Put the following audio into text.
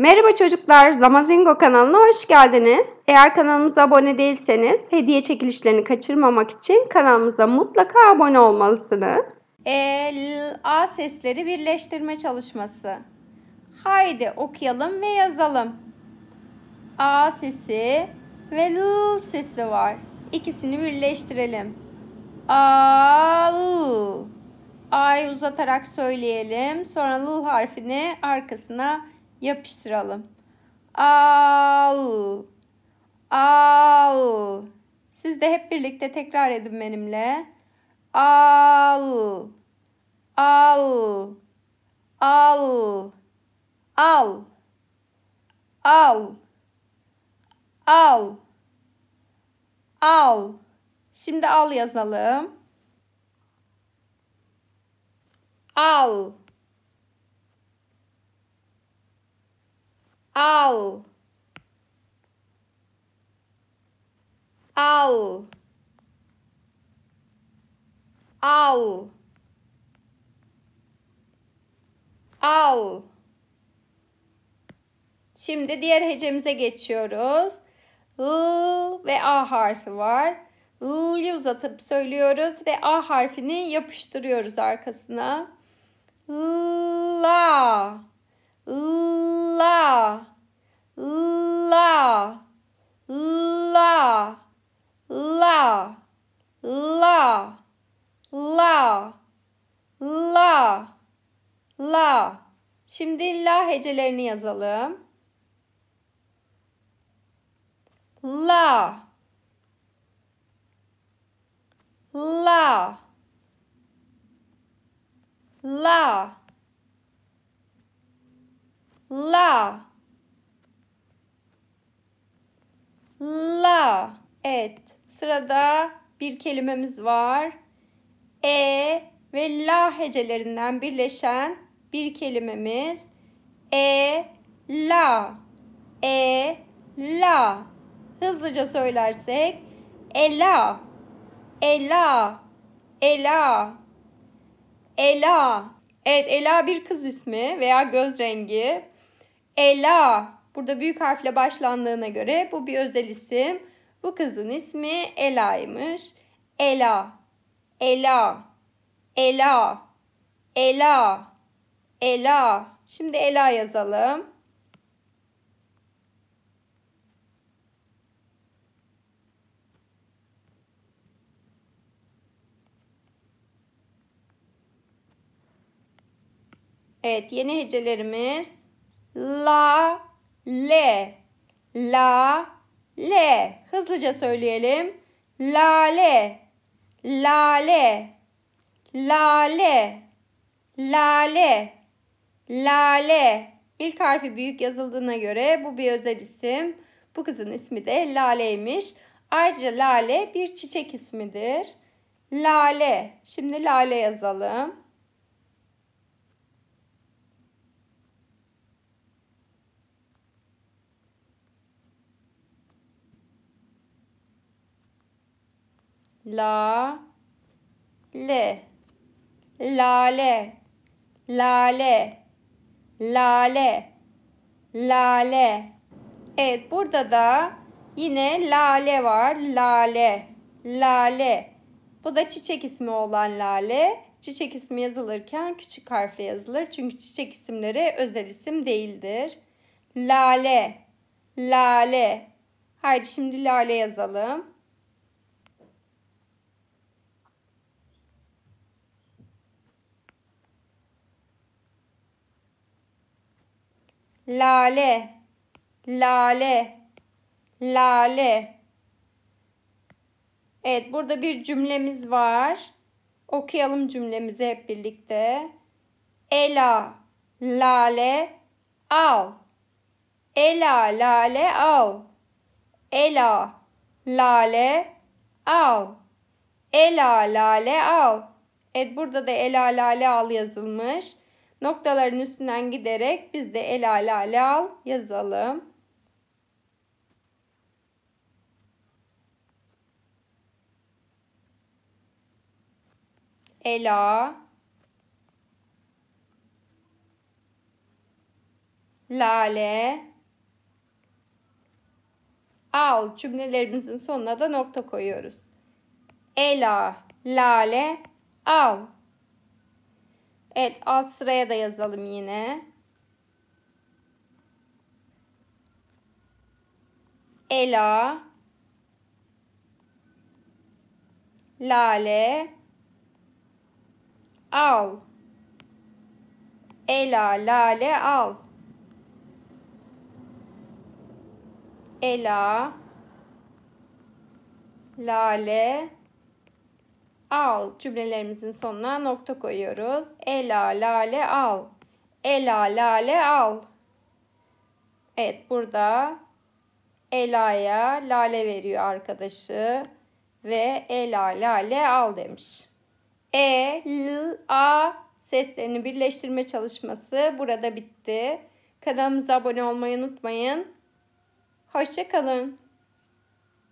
Merhaba çocuklar, Zamazingo kanalına hoş geldiniz. Eğer kanalımıza abone değilseniz hediye çekilişlerini kaçırmamak için kanalımıza mutlaka abone olmalısınız. E, A sesleri birleştirme çalışması. Haydi okuyalım ve yazalım. A sesi ve L sesi var. İkisini birleştirelim. A, L. A'yı uzatarak söyleyelim. Sonra L harfini arkasına Yapıştıralım. Al. Al. Siz de hep birlikte tekrar edin benimle. Al. Al. Al. Al. Al. Al. Al. Şimdi al yazalım. Al. Al. Al. Al. Al. Şimdi diğer hecemize geçiyoruz. L ve A harfi var. L'yi uzatıp söylüyoruz ve A harfini yapıştırıyoruz arkasına. La. la la la Şimdi la hecelerini yazalım. La la la la la Evet sırada bir kelimemiz var e ve la hecelerinden birleşen bir kelimemiz e la e la hızlıca söylersek ela ela ela ela evet ela bir kız ismi veya göz rengi ela burada büyük harfle başlandığına göre bu bir özel isim bu kızın ismi Ela'ymış ela Ela, Ela, Ela, Ela. Şimdi Ela yazalım. Evet yeni hecelerimiz la le la le hızlıca söyleyelim la le lale lale lale lale ilk harfi büyük yazıldığına göre bu bir özel isim. Bu kızın ismi de Lale'ymiş. Ayrıca lale bir çiçek ismidir. Lale. Şimdi lale yazalım. la le lale lale lale lale Evet burada da yine lale var. Lale lale bu da çiçek ismi olan lale. Çiçek ismi yazılırken küçük harfle yazılır. Çünkü çiçek isimleri özel isim değildir. Lale lale Haydi şimdi lale yazalım. lale lale lale Evet burada bir cümlemiz var. Okuyalım cümlemizi hep birlikte. Ela lale al. Ela lale al. Ela lale al. Ela lale al. Evet burada da ela lale al yazılmış. Noktaların üstünden giderek biz de el al al al yazalım. Ela Lale Al cümlelerimizin sonuna da nokta koyuyoruz. Ela, lale, al Evet alt sıraya da yazalım yine. 'Ela', Lale Al Ela Lale Al Ela Lale al cümlelerimizin sonuna nokta koyuyoruz. Ela lale al. Ela lale al. Evet burada Ela'ya lale veriyor arkadaşı ve Ela lale al demiş. E, L, A seslerini birleştirme çalışması burada bitti. Kanalımıza abone olmayı unutmayın. Hoşçakalın.